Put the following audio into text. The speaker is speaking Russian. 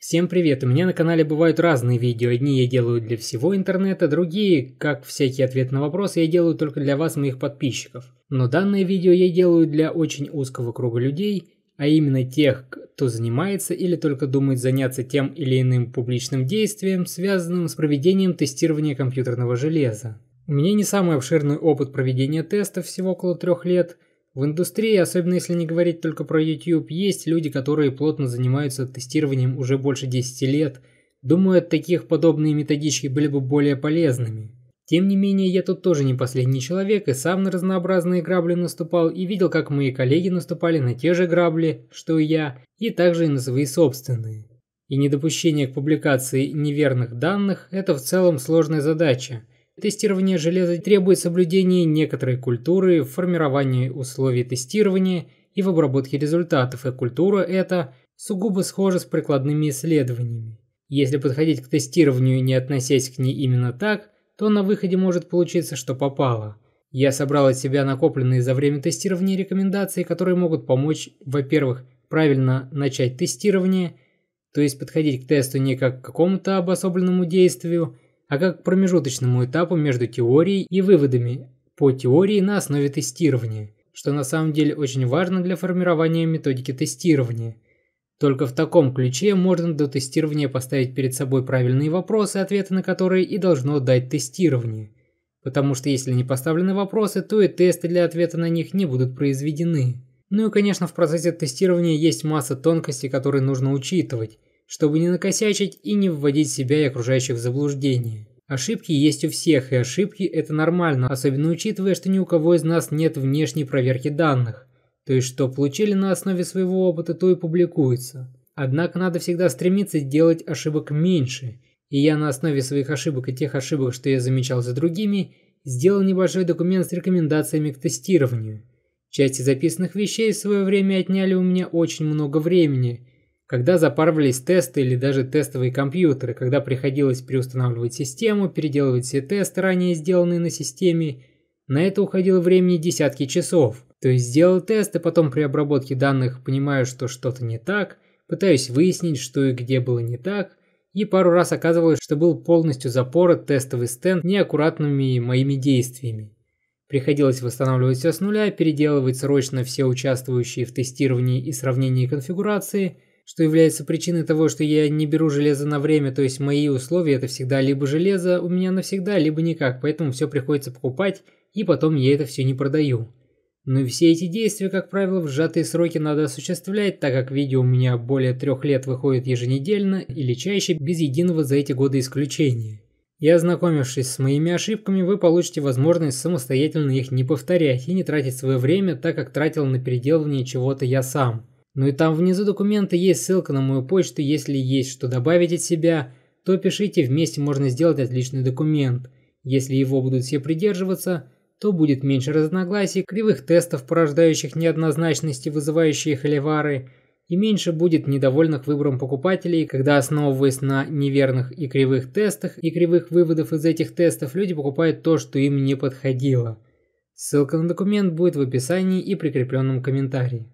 Всем привет, у меня на канале бывают разные видео, одни я делаю для всего интернета, другие, как всякий ответ на вопросы, я делаю только для вас, моих подписчиков. Но данное видео я делаю для очень узкого круга людей, а именно тех, кто занимается или только думает заняться тем или иным публичным действием, связанным с проведением тестирования компьютерного железа. У меня не самый обширный опыт проведения тестов, всего около трех лет – в индустрии, особенно если не говорить только про YouTube, есть люди, которые плотно занимаются тестированием уже больше 10 лет. Думаю, от таких подобные методички были бы более полезными. Тем не менее, я тут тоже не последний человек и сам на разнообразные грабли наступал и видел, как мои коллеги наступали на те же грабли, что и я, и также и на свои собственные. И недопущение к публикации неверных данных – это в целом сложная задача. Тестирование железа требует соблюдения некоторой культуры в формировании условий тестирования и в обработке результатов, и культура эта сугубо схожа с прикладными исследованиями. Если подходить к тестированию, не относясь к ней именно так, то на выходе может получиться, что попало. Я собрал из себя накопленные за время тестирования рекомендации, которые могут помочь, во-первых, правильно начать тестирование, то есть подходить к тесту не как к какому-то обособленному действию – а как к промежуточному этапу между теорией и выводами по теории на основе тестирования, что на самом деле очень важно для формирования методики тестирования. Только в таком ключе можно до тестирования поставить перед собой правильные вопросы, ответы на которые и должно дать тестирование. Потому что если не поставлены вопросы, то и тесты для ответа на них не будут произведены. Ну и конечно в процессе тестирования есть масса тонкостей, которые нужно учитывать чтобы не накосячить и не вводить себя и окружающих в заблуждение. Ошибки есть у всех, и ошибки – это нормально, особенно учитывая, что ни у кого из нас нет внешней проверки данных, то есть что получили на основе своего опыта, то и публикуется. Однако надо всегда стремиться делать ошибок меньше, и я на основе своих ошибок и тех ошибок, что я замечал за другими, сделал небольшой документ с рекомендациями к тестированию. Части записанных вещей в свое время отняли у меня очень много времени – когда запарывались тесты или даже тестовые компьютеры, когда приходилось переустанавливать систему, переделывать все тесты, ранее сделанные на системе, на это уходило времени десятки часов. То есть сделал тест, и потом при обработке данных понимаю, что что-то не так, пытаюсь выяснить, что и где было не так, и пару раз оказывалось, что был полностью запорот тестовый стенд неаккуратными моими действиями. Приходилось восстанавливать все с нуля, переделывать срочно все участвующие в тестировании и сравнении конфигурации – что является причиной того, что я не беру железо на время, то есть мои условия это всегда либо железо у меня навсегда, либо никак, поэтому все приходится покупать, и потом я это все не продаю. Но ну все эти действия, как правило, в сжатые сроки надо осуществлять, так как видео у меня более трех лет выходит еженедельно или чаще, без единого за эти годы исключения. И ознакомившись с моими ошибками, вы получите возможность самостоятельно их не повторять и не тратить свое время, так как тратил на переделывание чего-то я сам – ну и там внизу документа есть ссылка на мою почту, если есть что добавить от себя, то пишите, вместе можно сделать отличный документ. Если его будут все придерживаться, то будет меньше разногласий, кривых тестов, порождающих неоднозначности, вызывающие холивары, и меньше будет недовольных выбором покупателей, когда, основываясь на неверных и кривых тестах и кривых выводов из этих тестов, люди покупают то, что им не подходило. Ссылка на документ будет в описании и прикрепленном комментарии.